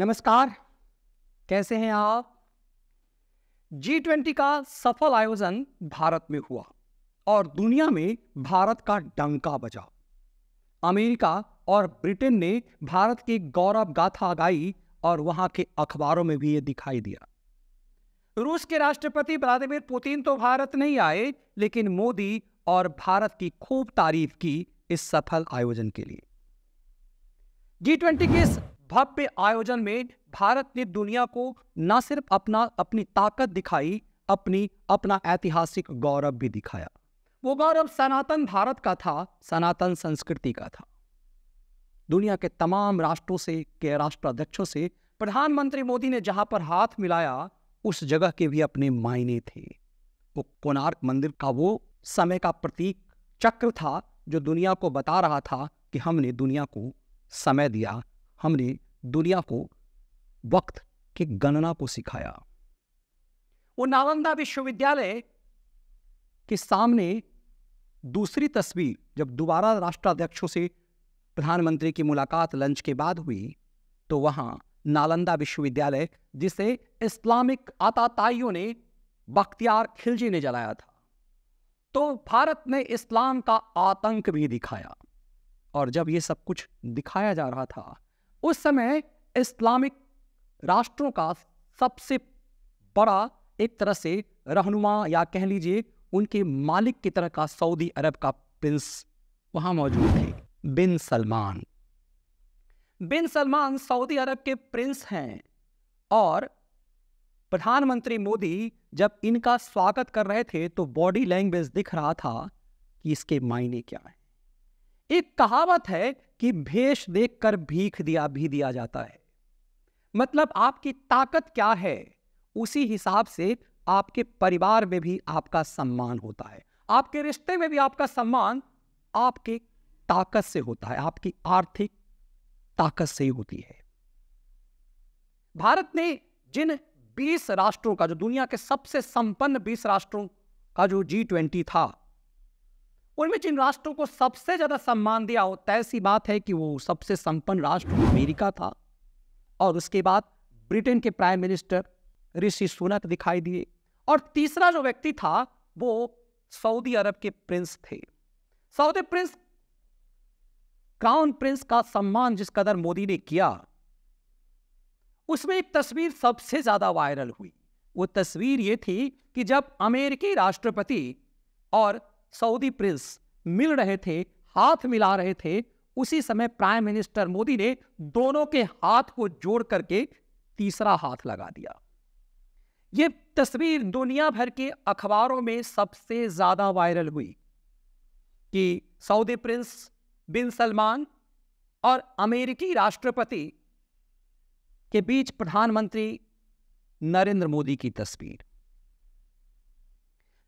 नमस्कार कैसे हैं आप जी ट्वेंटी का सफल आयोजन भारत में हुआ और दुनिया में भारत का डंका बजा अमेरिका और ब्रिटेन ने भारत की गौरव गाथा गाई और वहां के अखबारों में भी ये दिखाई दिया रूस के राष्ट्रपति व्लादिमिर पुतिन तो भारत नहीं आए लेकिन मोदी और भारत की खूब तारीफ की इस सफल आयोजन के लिए जी ट्वेंटी के इस भव्य आयोजन में भारत ने दुनिया को न सिर्फ अपना अपनी ताकत दिखाई अपनी अपना ऐतिहासिक गौरव भी दिखाया वो गौरव सनातन भारत का था सनातन संस्कृति का था दुनिया के तमाम राष्ट्रों से के राष्ट्राध्यक्षों से प्रधानमंत्री मोदी ने जहां पर हाथ मिलाया उस जगह के भी अपने मायने थे वो कोणार्क मंदिर का वो समय का प्रतीक चक्र था जो दुनिया को बता रहा था कि हमने दुनिया को समय दिया हमने दुनिया को वक्त की गणना को सिखाया वो नालंदा विश्वविद्यालय के सामने दूसरी तस्वीर जब दोबारा राष्ट्राध्यक्षों से प्रधानमंत्री की मुलाकात लंच के बाद हुई तो वहां नालंदा विश्वविद्यालय जिसे इस्लामिक आताताइयों ने बख्तियार खिलजी ने जलाया था तो भारत ने इस्लाम का आतंक भी दिखाया और जब ये सब कुछ दिखाया जा रहा था उस समय इस्लामिक राष्ट्रों का सबसे बड़ा एक तरह से रहनुमा या कह लीजिए उनके मालिक की तरह का सऊदी अरब का प्रिंस वहां मौजूद है bin Salman bin Salman Saudi Arabia के प्रिंस हैं और प्रधानमंत्री मोदी जब इनका स्वागत कर रहे थे तो बॉडी लैंग्वेज दिख रहा था कि इसके मायने क्या है एक कहावत है कि भेष देखकर भीख दिया भी दिया जाता है मतलब आपकी ताकत क्या है उसी हिसाब से आपके परिवार में भी आपका सम्मान होता है आपके रिश्ते में भी आपका सम्मान आपके ताकत से होता है आपकी आर्थिक ताकत से ही होती है भारत ने जिन 20 राष्ट्रों का जो दुनिया के सबसे संपन्न 20 राष्ट्रों का जो जी ट्वेंटी था उनमें जिन राष्ट्रों को सबसे ज़्यादा सम्मान दिया हो तय सी बात है कि वो सबसे संपन्न राष्ट्र अमेरिका था और उसके बाद ब्रिटेन के प्राइम मिनिस्टर ऋषि सुनक दिखाई दिए और तीसरा जो व्यक्ति था वो सऊदी अरब के प्रिंस थे सऊदी प्रिंस क्राउन प्रिंस का सम्मान जिस कदर मोदी ने किया उसमें एक तस्वीर सबसे ज्यादा वायरल हुई वो तस्वीर ये थी कि जब अमेरिकी राष्ट्रपति और सऊदी प्रिंस मिल रहे थे हाथ मिला रहे थे उसी समय प्राइम मिनिस्टर मोदी ने दोनों के हाथ को जोड़ करके तीसरा हाथ लगा दिया ये तस्वीर दुनिया भर के अखबारों में सबसे ज्यादा वायरल हुई कि सऊदी प्रिंस बिन सलमान और अमेरिकी राष्ट्रपति के बीच प्रधानमंत्री नरेंद्र मोदी की तस्वीर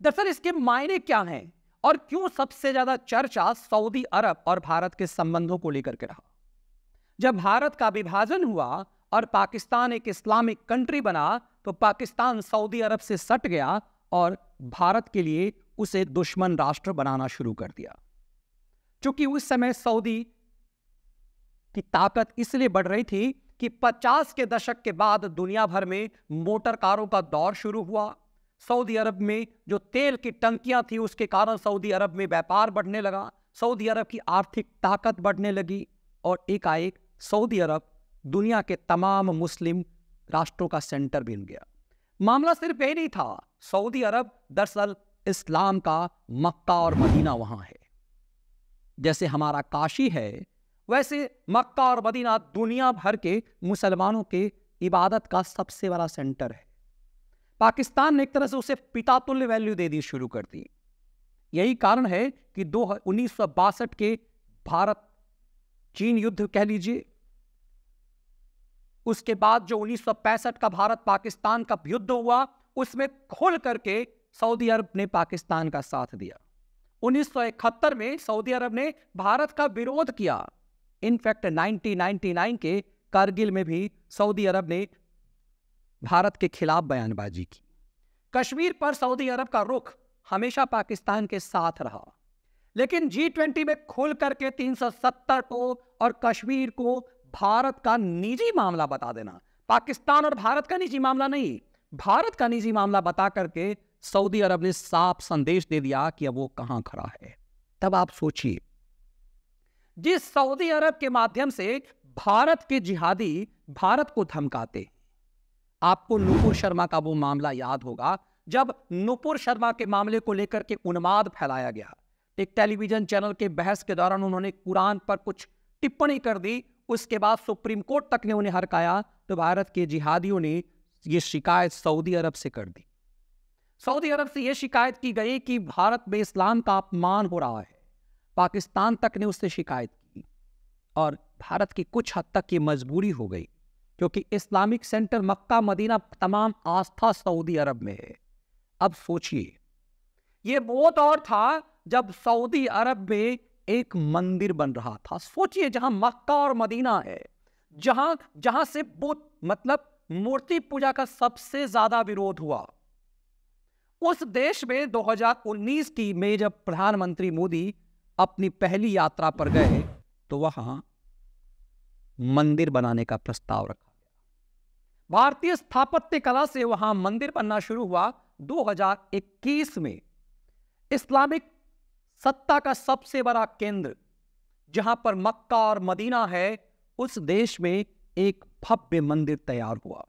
दरअसल इसके मायने क्या हैं और क्यों सबसे ज्यादा चर्चा सऊदी अरब और भारत के संबंधों को लेकर के रहा जब भारत का विभाजन हुआ और पाकिस्तान एक इस्लामिक कंट्री बना तो पाकिस्तान सऊदी अरब से सट गया और भारत के लिए उसे दुश्मन राष्ट्र बनाना शुरू कर दिया चूंकि उस समय सऊदी की ताकत इसलिए बढ़ रही थी कि 50 के दशक के बाद दुनिया भर में मोटर कारों का दौर शुरू हुआ सऊदी अरब में जो तेल की टंकियां थी उसके कारण सऊदी अरब में व्यापार बढ़ने लगा सऊदी अरब की आर्थिक ताकत बढ़ने लगी और एकाएक सऊदी अरब दुनिया के तमाम मुस्लिम राष्ट्रों का सेंटर बन गया मामला सिर्फ यही नहीं था सऊदी अरब दरअसल इस्लाम का मक्का और मदीना वहाँ है जैसे हमारा काशी है वैसे मक्का और मदीना दुनिया भर के मुसलमानों के इबादत का सबसे बड़ा सेंटर है पाकिस्तान ने एक तरह से उसे पिता तुल्य वैल्यू दे दी शुरू कर दी यही कारण है कि दो उन्नीस के भारत चीन युद्ध कह लीजिए उसके बाद जो उन्नीस का भारत पाकिस्तान का युद्ध हुआ उसमें खोल करके सऊदी अरब ने पाकिस्तान का साथ दिया 1971 में सऊदी अरब ने भारत का विरोध किया इनफैक्ट 1999 के कारगिल में भी सऊदी अरब ने भारत के खिलाफ बयानबाजी की कश्मीर पर सऊदी अरब का रुख हमेशा पाकिस्तान के साथ रहा लेकिन जी ट्वेंटी में खुल करके 370 को और कश्मीर को भारत का निजी मामला बता देना पाकिस्तान और भारत का निजी मामला नहीं भारत का निजी मामला बता करके सऊदी अरब ने साफ संदेश दे दिया कि अब वो कहां खड़ा है तब आप सोचिए जिस सऊदी अरब के माध्यम से भारत के जिहादी भारत को धमकाते हैं आपको नुपुर शर्मा का वो मामला याद होगा जब नुपुर शर्मा के मामले को लेकर के उन्माद फैलाया गया एक टेलीविजन चैनल के बहस के दौरान उन्होंने कुरान पर कुछ टिप्पणी कर दी उसके बाद सुप्रीम कोर्ट तक ने उन्हें हरकाया तो भारत के जिहादियों ने यह शिकायत सऊदी अरब से कर दी सऊदी अरब से यह शिकायत की गई कि भारत में इस्लाम का अपमान हो रहा है पाकिस्तान तक ने उससे शिकायत की और भारत की कुछ हद तक ये मजबूरी हो गई क्योंकि इस्लामिक सेंटर मक्का मदीना तमाम आस्था सऊदी अरब में है अब सोचिए यह वो दौर था जब सऊदी अरब में एक मंदिर बन रहा था सोचिए जहां मक्का और मदीना है जहां जहां से बुद्ध मतलब मूर्ति पूजा का सबसे ज्यादा विरोध हुआ उस देश में 2019 की में जब प्रधानमंत्री मोदी अपनी पहली यात्रा पर गए तो वहां मंदिर बनाने का प्रस्ताव रखा भारतीय स्थापत्य कला से वहां मंदिर बनना शुरू हुआ 2021 में इस्लामिक सत्ता का सबसे बड़ा केंद्र जहां पर मक्का और मदीना है उस देश में एक भव्य मंदिर तैयार हुआ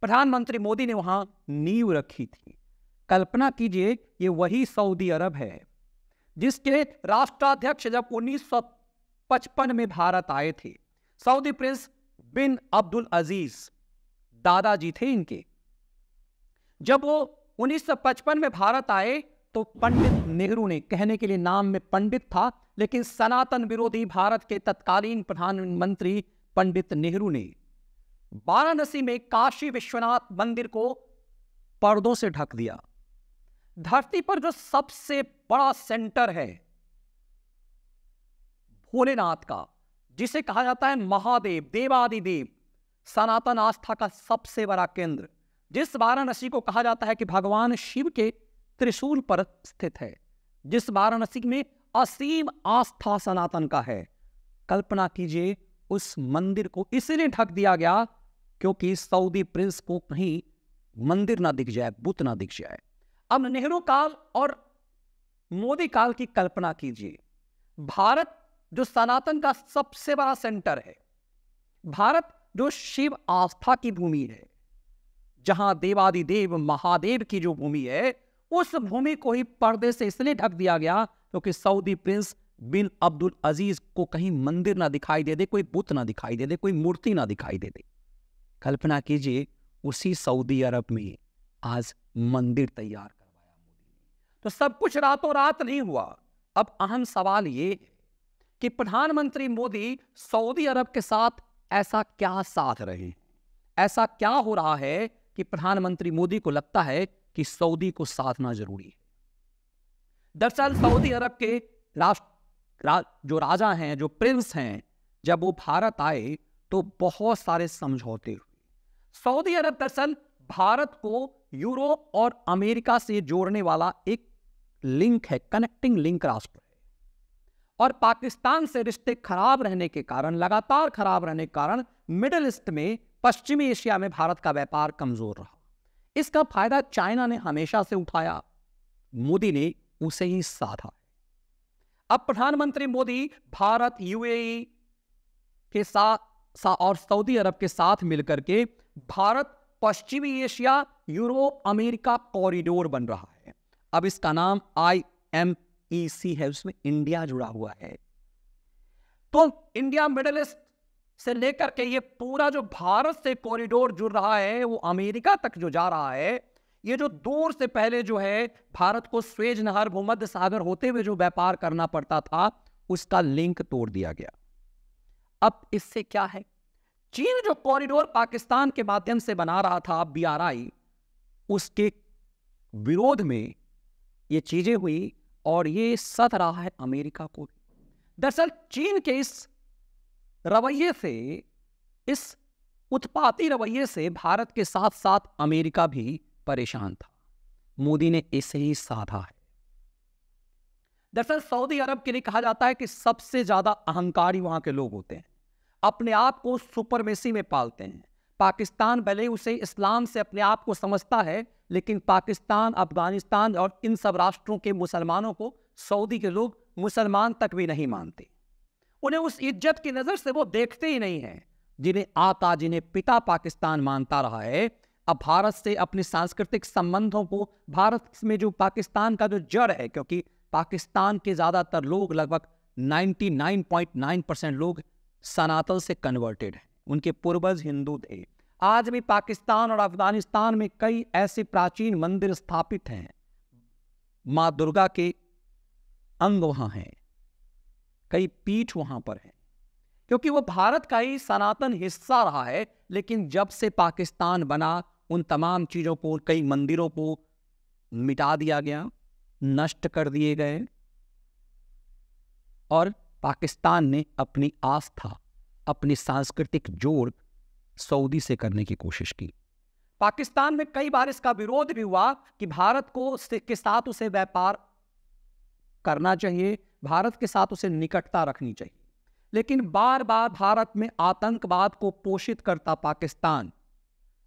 प्रधानमंत्री मोदी ने वहां नींव रखी थी कल्पना कीजिए ये वही सऊदी अरब है जिसके राष्ट्राध्यक्ष जब 1955 में भारत आए थे Saudi prince bin Abdul Aziz दादाजी थे इनके जब वो 1955 में भारत आए तो पंडित नेहरू ने कहने के लिए नाम में पंडित था लेकिन सनातन विरोधी भारत के तत्कालीन प्रधानमंत्री पंडित नेहरू ने वाराणसी में काशी विश्वनाथ मंदिर को पर्दों से ढक दिया धरती पर जो सबसे बड़ा सेंटर है भोलेनाथ का जिसे कहा जाता है महादेव देवादिदेव सनातन आस्था का सबसे बड़ा केंद्र जिस वाराणसी को कहा जाता है कि भगवान शिव के त्रिशूल पर स्थित है जिस वाराणसी में असीम आस्था सनातन का है कल्पना कीजिए उस मंदिर को इसलिए ढक दिया गया क्योंकि सऊदी प्रिंस को कहीं मंदिर ना दिख जाए बुत ना दिख जाए अब नेहरू काल और मोदी काल की कल्पना कीजिए भारत जो सनातन का सबसे बड़ा सेंटर है भारत जो शिव आस्था की भूमि है जहां देवादिदेव महादेव की जो भूमि है उस भूमि को ही पर्दे से इसलिए ढक दिया गया क्योंकि Saudi prince bin Abdul Aziz को कहीं मंदिर ना दिखाई दे दे कोई बुत ना दिखाई दे दे कोई मूर्ति ना दिखाई दे दे कल्पना कीजिए उसी सऊदी अरब में आज मंदिर तैयार करवाया मोदी तो सब कुछ रातों रात नहीं हुआ अब अहम सवाल ये कि प्रधानमंत्री मोदी सऊदी अरब के साथ ऐसा क्या साथ रहे ऐसा क्या हो रहा है कि प्रधानमंत्री मोदी को लगता है कि सऊदी को साधना जरूरी है दरअसल सऊदी अरब के राष्ट्र रा, जो राजा हैं जो प्रिंस हैं जब वो भारत आए तो बहुत सारे समझौते हुए सऊदी अरब दरअसल भारत को यूरोप और अमेरिका से जोड़ने वाला एक लिंक है कनेक्टिंग लिंक राष्ट्र है और पाकिस्तान से रिश्ते खराब रहने के कारण लगातार खराब रहने के कारण मिडल ईस्ट में पश्चिमी एशिया में भारत का व्यापार कमजोर रहा इसका फायदा चाइना ने हमेशा से उठाया मोदी ने उसे ही साधा अब प्रधानमंत्री मोदी भारत यूएई के साथ सा और सऊदी अरब के साथ मिलकर के भारत पश्चिमी एशिया यूरोप अमेरिका कॉरिडोर बन रहा है अब इसका नाम आई एम ई है उसमें इंडिया जुड़ा हुआ है तो इंडिया मिडल ईस्ट से लेकर के ये पूरा जो भारत से कॉरिडोर जुड़ रहा है वो अमेरिका तक जो जा रहा है ये जो दूर से पहले जो है भारत को स्वेज नहर भूमध्य सागर होते हुए जो व्यापार करना पड़ता था उसका लिंक तोड़ दिया गया अब इससे क्या है चीन जो कॉरिडोर पाकिस्तान के माध्यम से बना रहा था बी उसके विरोध में ये चीजें हुई और ये सत रहा है अमेरिका को दरअसल चीन के इस रवैये से इस उत्पाती रवैये से भारत के साथ साथ अमेरिका भी परेशान था मोदी ने इसे ही साधा है दरअसल सऊदी अरब के लिए कहा जाता है कि सबसे ज्यादा अहंकारी वहां के लोग होते हैं अपने आप को सुपरमेसी में पालते हैं पाकिस्तान भले उसे इस्लाम से अपने आप को समझता है लेकिन पाकिस्तान अफगानिस्तान और इन सब राष्ट्रों के मुसलमानों को सऊदी के लोग मुसलमान तक भी नहीं मानते उन्हें उस इज्जत की नज़र से वो देखते ही नहीं हैं जिन्हें आता जिन्हें पिता पाकिस्तान मानता रहा है अब भारत से अपने सांस्कृतिक संबंधों को भारत में जो पाकिस्तान का जो जड़ है क्योंकि पाकिस्तान के ज़्यादातर लोग लगभग 99.9 परसेंट लोग सनातन से कन्वर्टेड हैं उनके पूर्वज हिंदू थे आज भी पाकिस्तान और अफगानिस्तान में कई ऐसे प्राचीन मंदिर स्थापित हैं मां दुर्गा के अंग वहां हैं कई पीठ वहां पर हैं क्योंकि वो भारत का ही सनातन हिस्सा रहा है लेकिन जब से पाकिस्तान बना उन तमाम चीज़ों को कई मंदिरों को मिटा दिया गया नष्ट कर दिए गए और पाकिस्तान ने अपनी आस्था अपनी सांस्कृतिक जोड़ सऊदी से करने की कोशिश की पाकिस्तान में कई बार इसका विरोध भी हुआ कि भारत को के साथ उसे व्यापार करना चाहिए भारत के साथ उसे निकटता रखनी चाहिए लेकिन बार बार भारत में आतंकवाद को पोषित करता पाकिस्तान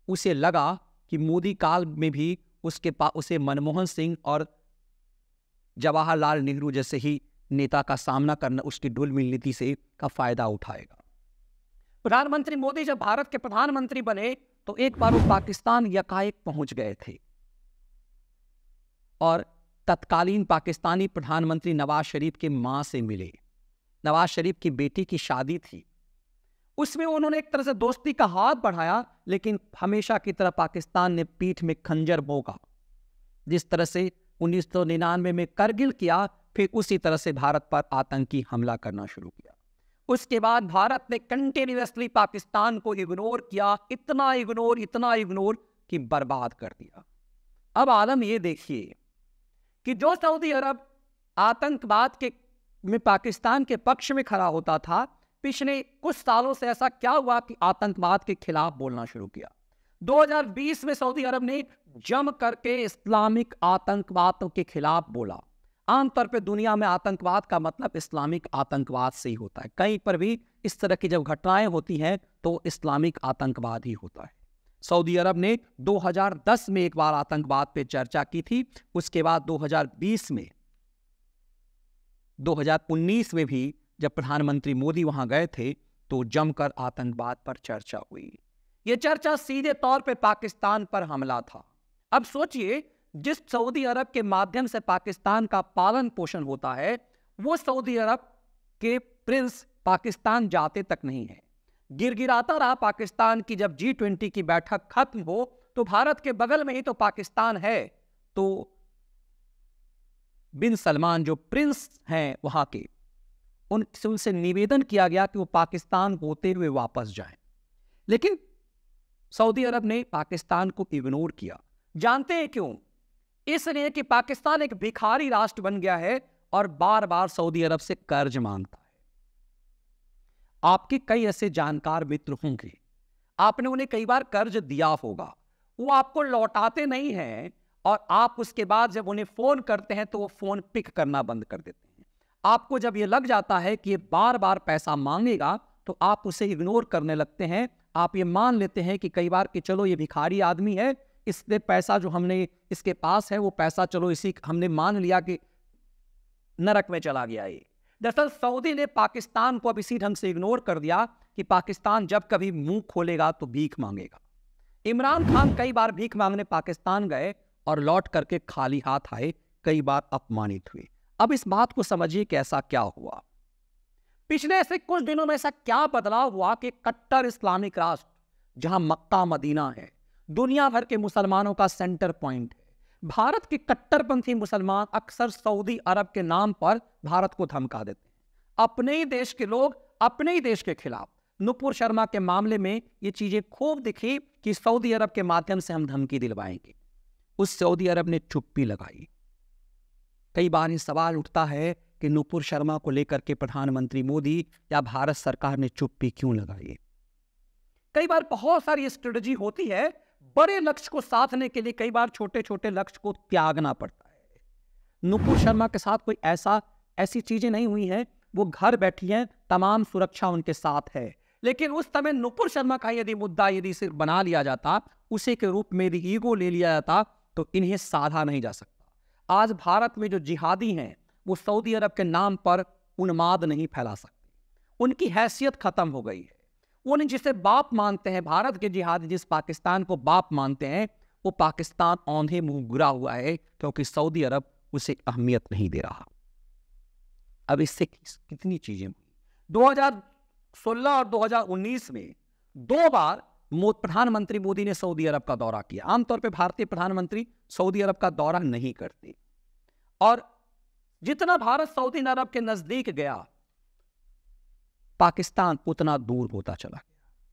उसे लगा कि मोदी काल में भी उसके पास उसे मनमोहन सिंह और जवाहरलाल नेहरू जैसे ही नेता का सामना करना उसकी डुल मिलनीति से का फायदा उठाएगा प्रधानमंत्री मोदी जब भारत के प्रधानमंत्री बने तो एक बार वो पाकिस्तान यकाएक पहुंच गए थे और तत्कालीन पाकिस्तानी प्रधानमंत्री नवाज शरीफ के मां से मिले नवाज शरीफ की बेटी की शादी थी उसमें उन्होंने एक तरह से दोस्ती का हाथ बढ़ाया लेकिन हमेशा की तरह पाकिस्तान ने पीठ में खंजर बोगा जिस तरह से उन्नीस में करगिल किया फिर उसी तरह से भारत पर आतंकी हमला करना शुरू किया उसके बाद भारत ने कंटिन्यूसली पाकिस्तान को इग्नोर किया इतना इग्नोर इतना इग्नोर कि बर्बाद कर दिया अब आलम ये देखिए कि जो सऊदी अरब आतंकवाद के में पाकिस्तान के पक्ष में खड़ा होता था पिछले कुछ सालों से ऐसा क्या हुआ कि आतंकवाद के खिलाफ बोलना शुरू किया 2020 में सऊदी अरब ने जम करके इस्लामिक आतंकवाद के खिलाफ बोला आमतौर पर दुनिया में आतंकवाद का मतलब इस्लामिक आतंकवाद से ही होता है कहीं पर भी इस तरह की जब घटनाएं होती हैं तो इस्लामिक आतंकवाद ही होता है सऊदी अरब ने 2010 में एक बार आतंकवाद पर चर्चा की थी उसके बाद 2020 में 2019 में भी जब प्रधानमंत्री मोदी वहां गए थे तो जमकर आतंकवाद पर चर्चा हुई यह चर्चा सीधे तौर पर पाकिस्तान पर हमला था अब सोचिए जिस सऊदी अरब के माध्यम से पाकिस्तान का पालन पोषण होता है वो सऊदी अरब के प्रिंस पाकिस्तान जाते तक नहीं है गिरगिराता रहा पाकिस्तान की जब जी ट्वेंटी की बैठक खत्म हो तो भारत के बगल में ही तो पाकिस्तान है तो बिन सलमान जो प्रिंस हैं वहां के उनसे उनसे निवेदन किया गया कि वो पाकिस्तान होते हुए वापस जाएं लेकिन सऊदी अरब ने पाकिस्तान को इग्नोर किया जानते हैं क्यों इसलिए कि पाकिस्तान एक भिखारी राष्ट्र बन गया है और बार बार सऊदी अरब से कर्ज मांगता है आपके कई ऐसे जानकार मित्र होंगे आपने उन्हें कई बार कर्ज दिया होगा वो आपको लौटाते नहीं हैं और आप उसके बाद जब उन्हें फोन करते हैं तो वो फोन पिक करना बंद कर देते हैं आपको जब ये लग जाता है कि ये बार बार पैसा मांगेगा तो आप उसे इग्नोर करने लगते हैं आप ये मान लेते हैं कि कई बार कि चलो ये भिखारी आदमी है इसने पैसा जो हमने इसके पास है वो पैसा चलो इसी हमने मान लिया कि नरक में चला गया ये दरअसल सऊदी ने पाकिस्तान को अब इसी ढंग से इग्नोर कर दिया कि पाकिस्तान जब कभी मुंह खोलेगा तो भीख मांगेगा इमरान खान कई बार भीख मांगने पाकिस्तान गए और लौट करके खाली हाथ आए कई बार अपमानित हुए अब इस बात को समझिए कि ऐसा क्या हुआ पिछले ऐसे कुछ दिनों में ऐसा क्या बदलाव हुआ कि कट्टर इस्लामिक राष्ट्र जहां मक्का मदीना है दुनिया भर के मुसलमानों का सेंटर पॉइंट है भारत के कट्टरपंथी मुसलमान अक्सर सऊदी अरब के नाम पर भारत को धमका देते हैं अपने ही देश के लोग अपने ही देश के खिलाफ नुपुर शर्मा के मामले में ये चीजें खूब दिखी कि सऊदी अरब के माध्यम से हम धमकी दिलवाएंगे उस सऊदी अरब ने चुप्पी लगाई कई बार ये सवाल उठता है कि नुपुर शर्मा को लेकर के प्रधानमंत्री मोदी या भारत सरकार ने चुप्पी क्यों लगाई कई बार बहुत सारी स्ट्रेटजी होती है बड़े लक्ष्य को साधने के लिए कई बार छोटे छोटे लक्ष्य को त्यागना पड़ता है नुपुर शर्मा के साथ कोई ऐसा ऐसी चीजें नहीं हुई हैं वो घर बैठी हैं तमाम सुरक्षा उनके साथ है लेकिन उस समय नुपुर शर्मा का यदि मुद्दा यदि सिर्फ बना लिया जाता उसी के रूप में यदि ईगो ले लिया जाता तो इन्हें साधा नहीं जा सकता आज भारत में जो जिहादी हैं वो सऊदी अरब के नाम पर उन्माद नहीं फैला सकते उनकी हैसियत खत्म हो गई है उन्हें जिसे बाप मानते हैं भारत के जिहाद जिस पाकिस्तान को बाप मानते हैं वो पाकिस्तान औंधे मुंह घुरा हुआ है क्योंकि सऊदी अरब उसे अहमियत नहीं दे रहा अब इससे कितनी चीजें हुई 2016 और 2019 में दो बार प्रधानमंत्री मोदी ने सऊदी अरब का दौरा किया आमतौर पर भारतीय प्रधानमंत्री सऊदी अरब का दौरा नहीं करते और जितना भारत सऊदी अरब के नजदीक गया पाकिस्तान उतना दूर होता चला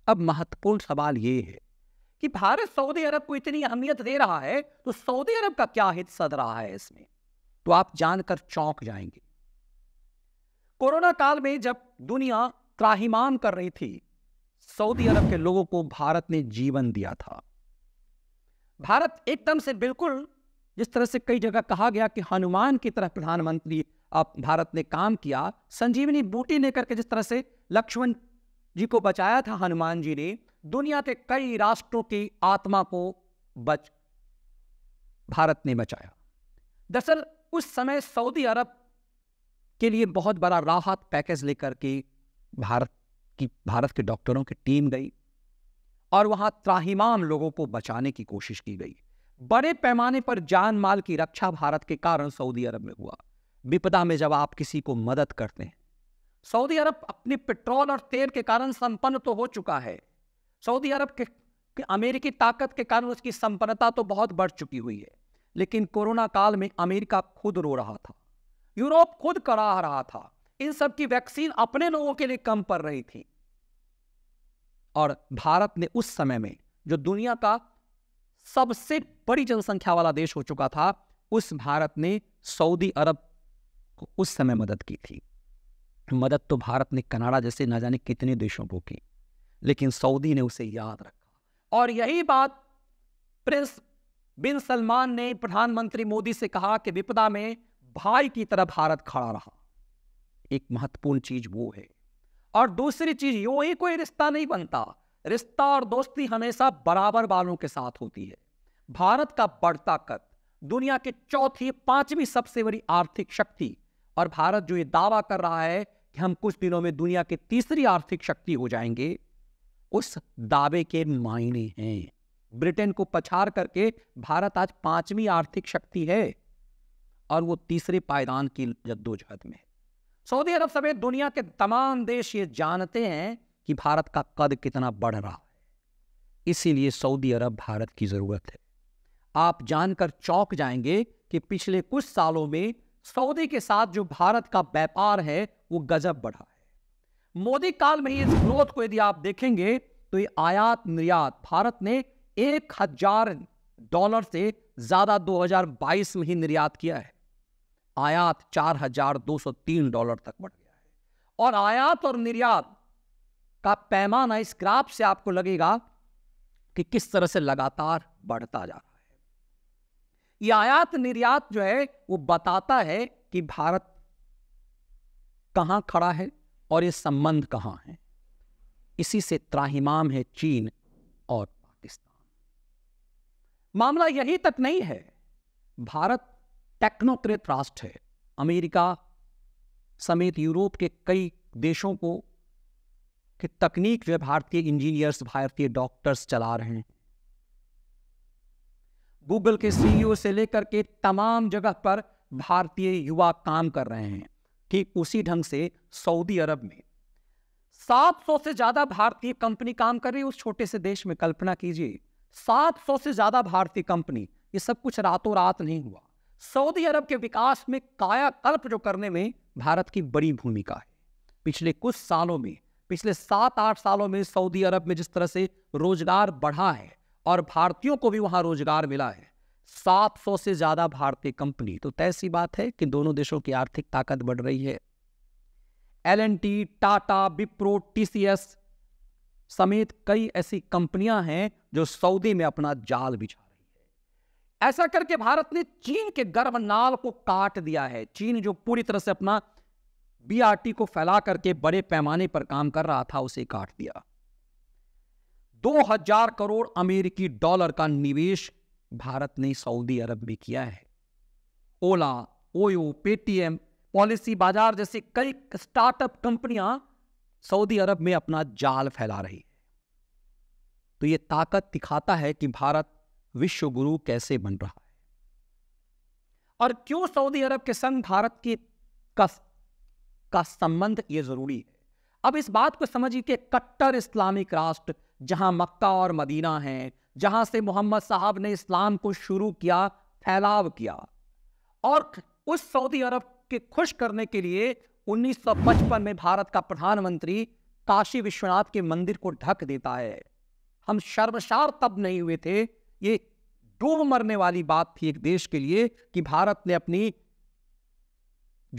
अब महत्वपूर्ण सवाल ये है कि भारत सऊदी अरब को इतनी अहमियत दे रहा है तो सऊदी अरब का क्या हित सद रहा है इसमें तो आप जानकर चौंक जाएंगे कोरोना काल में जब दुनिया त्राहिमाम कर रही थी सऊदी अरब के लोगों को भारत ने जीवन दिया था भारत एकदम से बिल्कुल जिस तरह से कई जगह कहा गया कि हनुमान की तरह प्रधानमंत्री अब भारत ने काम किया संजीवनी बूटी ने करके जिस तरह से लक्ष्मण जी को बचाया था हनुमान जी ने दुनिया के कई राष्ट्रों की आत्मा को बच भारत ने बचाया दरअसल उस समय सऊदी अरब के लिए बहुत बड़ा राहत पैकेज लेकर के भारत की भारत के डॉक्टरों की टीम गई और वहां त्राहिमाम लोगों को बचाने की कोशिश की गई बड़े पैमाने पर जान माल की रक्षा भारत के कारण सऊदी अरब में हुआ विपदा में जब आप किसी को मदद करते हैं सऊदी अरब अपने पेट्रोल और तेल के कारण संपन्न तो हो चुका है सऊदी अरब के, के अमेरिकी ताकत के कारण उसकी संपन्नता तो बहुत बढ़ चुकी हुई है लेकिन कोरोना काल में अमेरिका खुद रो रहा था यूरोप खुद कराह रहा था इन सब की वैक्सीन अपने लोगों के लिए कम पड़ रही थी और भारत ने उस समय में जो दुनिया का सबसे बड़ी जनसंख्या वाला देश हो चुका था उस भारत ने सऊदी अरब को उस समय मदद की थी मदद तो भारत ने कनाडा जैसे ना जाने कितने देशों को की लेकिन सऊदी ने उसे याद रखा और यही बात प्रिंस बिन सलमान ने प्रधानमंत्री मोदी से कहा कि विपदा में भाई की तरह भारत खड़ा रहा एक महत्वपूर्ण चीज वो है और दूसरी चीज यो ही कोई रिश्ता नहीं बनता रिश्ता और दोस्ती हमेशा बराबर वालों के साथ होती है भारत का बढ़ता कद दुनिया के चौथी पांचवी सबसे बड़ी आर्थिक शक्ति और भारत जो ये दावा कर रहा है कि हम कुछ दिनों में दुनिया की तीसरी आर्थिक शक्ति हो जाएंगे उस दावे के मायने हैं ब्रिटेन को पछाड़ करके भारत आज पांचवी आर्थिक शक्ति है और वो तीसरे पायदान की जद्दोजहद में है सऊदी अरब समेत दुनिया के तमाम देश ये जानते हैं कि भारत का कद कितना बढ़ रहा है इसीलिए सऊदी अरब भारत की ज़रूरत है आप जानकर चौक जाएंगे कि पिछले कुछ सालों में सऊदी के साथ जो भारत का व्यापार है वो गजब बढ़ा है मोदी काल में इस ग्रोथ को यदि आप देखेंगे तो ये आयात निर्यात भारत ने एक हजार डॉलर से ज्यादा 2022 में ही निर्यात किया है आयात 4,203 डॉलर तक बढ़ गया है और आयात और निर्यात का पैमाना इस ग्राफ से आपको लगेगा कि किस तरह से लगातार बढ़ता जा रहा यह आयात निर्यात जो है वो बताता है कि भारत कहां खड़ा है और ये संबंध कहां है इसी से त्राहिमाम है चीन और पाकिस्तान मामला यही तक नहीं है भारत टेक्नोक्रेट राष्ट्र है अमेरिका समेत यूरोप के कई देशों को कि तकनीक जो है भारतीय इंजीनियर्स भारतीय डॉक्टर्स चला रहे हैं गूगल के सीईओ से लेकर के तमाम जगह पर भारतीय युवा काम कर रहे हैं ठीक उसी ढंग से सऊदी अरब में 700 से ज्यादा भारतीय कंपनी काम कर रही है उस छोटे से देश में कल्पना कीजिए 700 से ज्यादा भारतीय कंपनी ये सब कुछ रातों रात नहीं हुआ सऊदी अरब के विकास में कायाकल्प जो करने में भारत की बड़ी भूमिका है पिछले कुछ सालों में पिछले सात आठ सालों में सऊदी अरब में जिस तरह से रोजगार बढ़ा है और भारतीयों को भी वहाँ रोजगार मिला है 700 से ज़्यादा भारतीय कंपनी तो तय सी बात है कि दोनों देशों की आर्थिक ताकत बढ़ रही है एल टाटा विप्रो टीसीएस समेत कई ऐसी कंपनियां हैं जो सऊदी में अपना जाल बिछा रही है ऐसा करके भारत ने चीन के गर्भनाल को काट दिया है चीन जो पूरी तरह से अपना बीआरटी को फैला करके बड़े पैमाने पर काम कर रहा था उसे काट दिया 2000 करोड़ अमेरिकी डॉलर का निवेश भारत ने सऊदी अरब में किया है ओला ओयो पेटीएम पॉलिसी बाजार जैसे कई स्टार्टअप कंपनियां सऊदी अरब में अपना जाल फैला रही है तो यह ताकत दिखाता है कि भारत विश्व गुरु कैसे बन रहा है और क्यों सऊदी अरब के संग भारत के का, का संबंध यह जरूरी है अब इस बात को समझिए कि कट्टर इस्लामिक राष्ट्र जहां मक्का और मदीना है जहां से मोहम्मद साहब ने इस्लाम को शुरू किया फैलाव किया और उस सऊदी अरब के खुश करने के लिए 1955 में भारत का प्रधानमंत्री काशी विश्वनाथ के मंदिर को ढक देता है हम शर्मशार तब नहीं हुए थे ये डूब मरने वाली बात थी एक देश के लिए कि भारत ने अपनी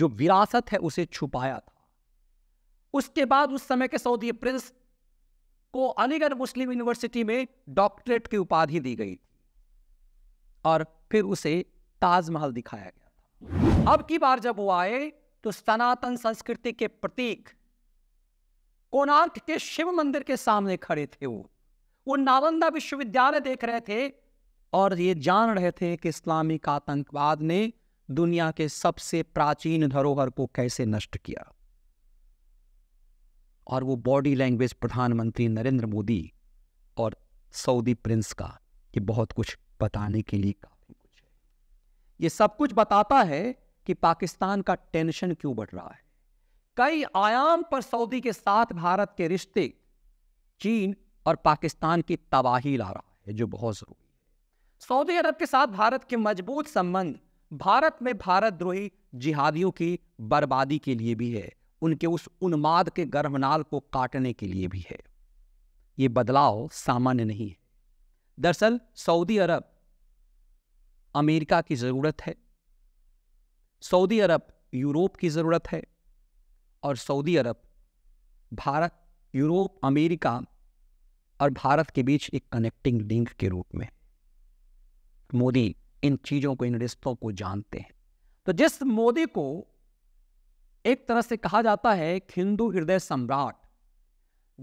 जो विरासत है उसे छुपाया था उसके बाद उस समय के सऊदी प्रिंस को अलीगढ़ मुस्लिम यूनिवर्सिटी में डॉक्टरेट की उपाधि दी गई और फिर उसे ताजमहल दिखाया गया था अब की बार जब वो आए तो सनातन संस्कृति के प्रतीक कोणार्क के शिव मंदिर के सामने खड़े थे वो वो नालंदा विश्वविद्यालय देख रहे थे और ये जान रहे थे कि इस्लामिक आतंकवाद ने दुनिया के सबसे प्राचीन धरोहर को कैसे नष्ट किया और वो बॉडी लैंग्वेज प्रधानमंत्री नरेंद्र मोदी और सऊदी प्रिंस का ये बहुत कुछ बताने के लिए काफ़ी कुछ है ये सब कुछ बताता है कि पाकिस्तान का टेंशन क्यों बढ़ रहा है कई आयाम पर सऊदी के साथ भारत के रिश्ते चीन और पाकिस्तान की तबाही ला रहा है जो बहुत ज़रूरी है सऊदी अरब के साथ भारत के मजबूत संबंध भारत में भारत द्रोही जिहादियों की बर्बादी के लिए भी है उनके उस उन्माद के गर्भनाल को काटने के लिए भी है ये बदलाव सामान्य नहीं है दरअसल सऊदी अरब अमेरिका की ज़रूरत है सऊदी अरब यूरोप की ज़रूरत है और Saudi Arabia Bharat Europe America और भारत के बीच एक कनेक्टिंग लिंक के रूप में मोदी इन चीज़ों को इन रिश्तों को जानते हैं तो जिस मोदी को एक तरह से कहा जाता है हिंदू हृदय सम्राट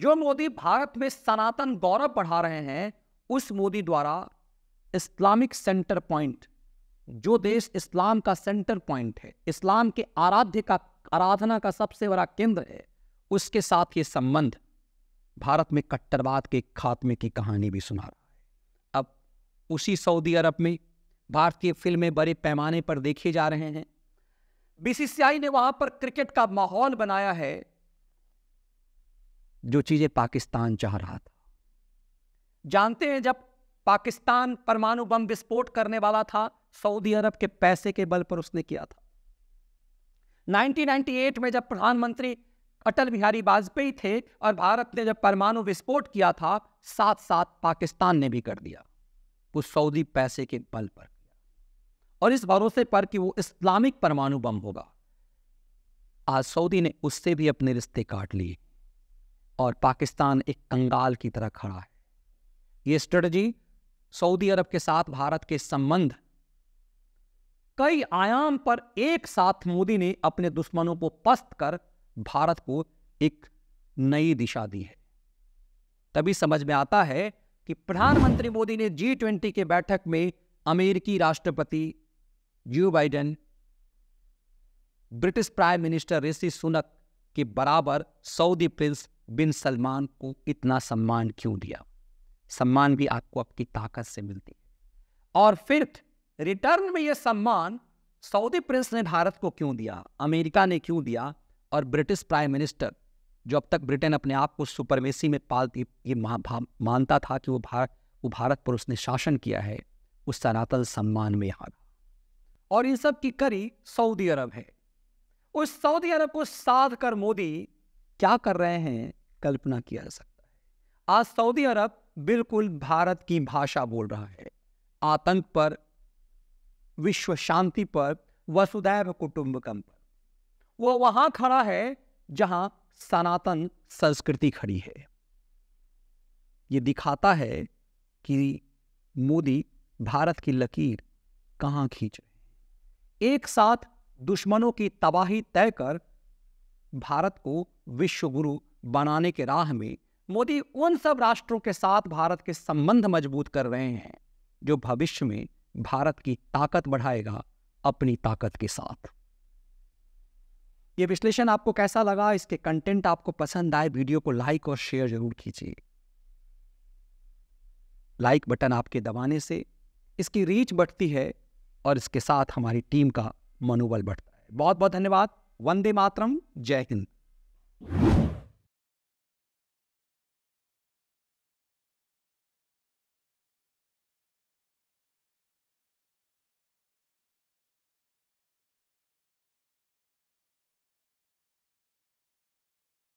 जो मोदी भारत में सनातन गौरव बढ़ा रहे हैं उस मोदी द्वारा इस्लामिक सेंटर पॉइंट जो देश इस्लाम का सेंटर पॉइंट है इस्लाम के आराध्य का आराधना का सबसे बड़ा केंद्र है उसके साथ ये संबंध भारत में कट्टरवाद के खात्मे की कहानी भी सुना रहा है अब उसी सऊदी अरब में भारतीय फिल्में बड़े पैमाने पर देखे जा रहे हैं बीसीसीआई ने वहां पर क्रिकेट का माहौल बनाया है जो चीजें पाकिस्तान चाह रहा था जानते हैं जब पाकिस्तान परमाणु बम विस्फोट करने वाला था सऊदी अरब के पैसे के बल पर उसने किया था 1998 में जब प्रधानमंत्री अटल बिहारी वाजपेयी थे और भारत ने जब परमाणु विस्फोट किया था साथ साथ पाकिस्तान ने भी कर दिया वो सऊदी पैसे के बल पर और इस भरोसे पर कि वो इस्लामिक परमाणु बम होगा आज सऊदी ने उससे भी अपने रिश्ते काट लिए और पाकिस्तान एक कंगाल की तरह खड़ा है ये स्ट्रेटजी सऊदी अरब के साथ भारत के संबंध कई आयाम पर एक साथ मोदी ने अपने दुश्मनों को पस्त कर भारत को एक नई दिशा दी है तभी समझ में आता है कि प्रधानमंत्री मोदी ने जी ट्वेंटी के बैठक में अमेरिकी राष्ट्रपति Joe Biden British prime minister Rishi Sunak के बराबर सऊदी प्रिंस बिन सलमान को इतना सम्मान क्यों दिया सम्मान भी आपको आपकी ताकत से मिलती है और फिर रिटर्न में यह सम्मान सऊदी प्रिंस ने भारत को क्यों दिया अमेरिका ने क्यों दिया और ब्रिटिश प्राइम मिनिस्टर जो अब तक ब्रिटेन अपने आप को सुपरमेसी में पालती ये मानता था कि वो भारत वो भारत पर उसने शासन किया है उस सनातन सम्मान में यहाँ और इन सब की करी सऊदी अरब है उस सऊदी अरब को साध कर मोदी क्या कर रहे हैं कल्पना किया जा सकता है आज सऊदी अरब बिल्कुल भारत की भाषा बोल रहा है आतंक पर विश्व शांति पर वसुदैव कुटुंबकम पर वो वहां खड़ा है जहां सनातन संस्कृति खड़ी है ये दिखाता है कि मोदी भारत की लकीर कहाँ खींच रहे एक साथ दुश्मनों की तबाही तय कर भारत को विश्वगुरु बनाने के राह में मोदी उन सब राष्ट्रों के साथ भारत के संबंध मजबूत कर रहे हैं जो भविष्य में भारत की ताकत बढ़ाएगा अपनी ताकत के साथ यह विश्लेषण आपको कैसा लगा इसके कंटेंट आपको पसंद आए वीडियो को लाइक और शेयर जरूर कीजिए लाइक बटन आपके दबाने से इसकी रीच बढ़ती है और इसके साथ हमारी टीम का मनोबल बढ़ता है बहुत बहुत धन्यवाद वंदे मातरम जय हिंद